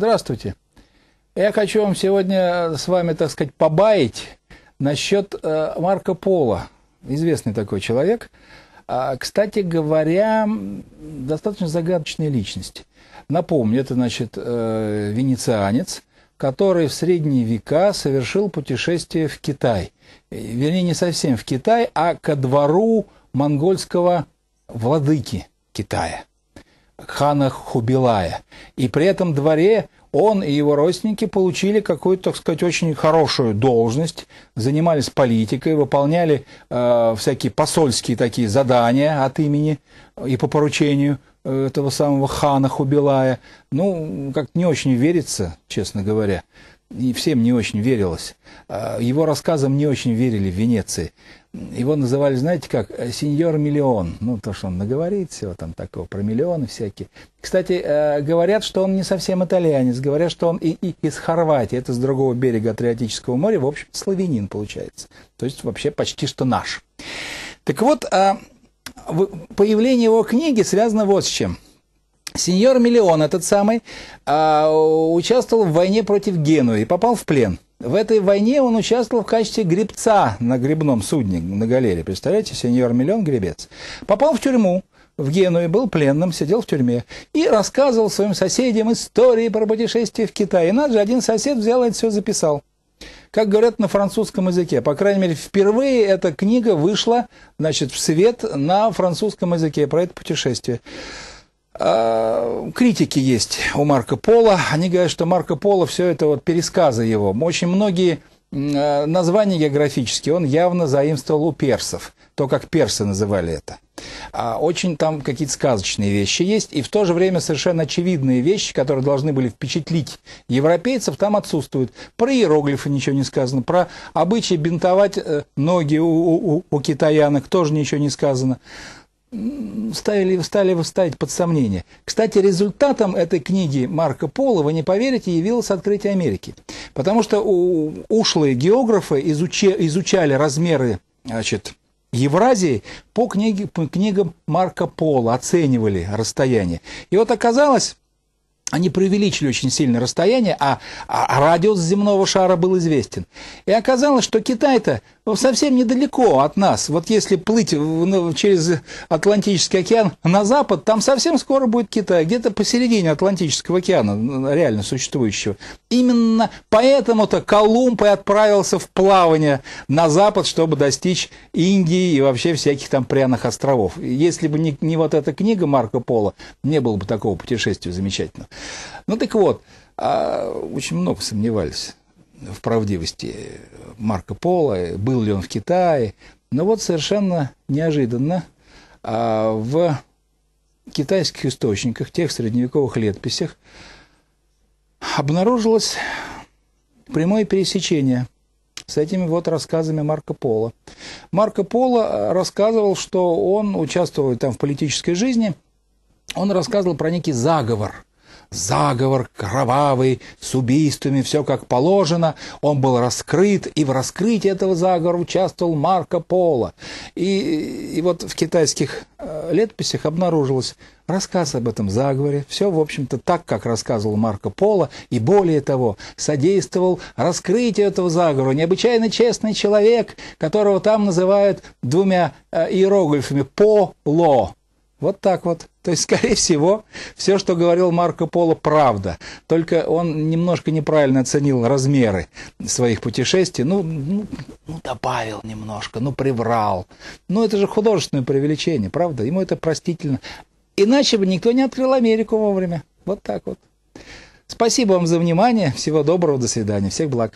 Здравствуйте. Я хочу вам сегодня с вами, так сказать, побаить насчет э, Марка Пола. Известный такой человек. А, кстати говоря, достаточно загадочная личность. Напомню, это, значит, э, венецианец, который в средние века совершил путешествие в Китай. Э, вернее, не совсем в Китай, а ко двору монгольского владыки Китая – хана Хубилая. И при этом дворе он и его родственники получили какую-то, так сказать, очень хорошую должность, занимались политикой, выполняли э, всякие посольские такие задания от имени и по поручению э, этого самого хана Хубилая. Ну, как не очень верится, честно говоря и всем не очень верилось. А, его рассказам не очень верили в Венеции. Его называли, знаете как, э, сеньор миллион. Ну, то, что он наговорит, всего там такого, про миллионы всякие. Кстати, э, говорят, что он не совсем итальянец. Говорят, что он и, и из Хорватии, это с другого берега Адриатического моря. В общем, славянин получается. То есть, вообще почти что наш. Так вот, а, появление его книги связано вот с чем – Сеньор Миллион, этот самый, а, участвовал в войне против Генуи попал в плен. В этой войне он участвовал в качестве гребца на грибном судне, на галере. Представляете, сеньор Миллион гребец. Попал в тюрьму в Генуе, был пленным, сидел в тюрьме и рассказывал своим соседям истории про путешествие в Китай. И наш же один сосед взял это все записал. Как говорят на французском языке, по крайней мере, впервые эта книга вышла значит, в свет на французском языке про это путешествие. А, критики есть у Марка Пола. Они говорят, что Марко Поло все это вот пересказы его. Очень многие а, названия географические он явно заимствовал у персов. То, как персы называли это. А очень там какие-то сказочные вещи есть. И в то же время совершенно очевидные вещи, которые должны были впечатлить европейцев, там отсутствуют. Про иероглифы ничего не сказано. Про обычай бинтовать э, ноги у, у, у китаянок тоже ничего не сказано стали, стали ставить под сомнение. Кстати, результатом этой книги Марка Пола, вы не поверите, явилось открытие Америки. Потому что у, ушлые географы изучи, изучали размеры значит, Евразии по, книге, по книгам Марка Пола, оценивали расстояние. И вот оказалось, они преувеличили очень сильно расстояние, а, а, а радиус земного шара был известен. И оказалось, что Китай-то ну, совсем недалеко от нас. Вот если плыть в, ну, через Атлантический океан на запад, там совсем скоро будет Китай, где-то посередине Атлантического океана, реально существующего. Именно поэтому-то Колумб и отправился в плавание на запад, чтобы достичь Индии и вообще всяких там пряных островов. Если бы не, не вот эта книга Марко Поло, не было бы такого путешествия замечательного. Ну так вот, а очень много сомневались в правдивости Марко Поло, был ли он в Китае. Но вот совершенно неожиданно а, в китайских источниках, тех средневековых летописях, обнаружилось прямое пересечение с этими вот рассказами Марко Поло. Марко Поло а, рассказывал, что он участвовал там в политической жизни, он рассказывал про некий заговор – Заговор кровавый, с убийствами, все как положено. Он был раскрыт, и в раскрытии этого заговора участвовал Марко Поло. И, и вот в китайских э, летописях обнаружилось рассказ об этом заговоре. Все, в общем-то, так, как рассказывал Марко Поло, и более того, содействовал раскрытию этого заговора. Необычайно честный человек, которого там называют двумя э, иероглифами «поло», вот так вот. То есть, скорее всего, все, что говорил Марко Поло, правда. Только он немножко неправильно оценил размеры своих путешествий. Ну, ну, ну добавил немножко, ну, приврал. Ну, это же художественное преувеличение, правда? Ему это простительно. Иначе бы никто не открыл Америку вовремя. Вот так вот. Спасибо вам за внимание. Всего доброго. До свидания. Всех благ.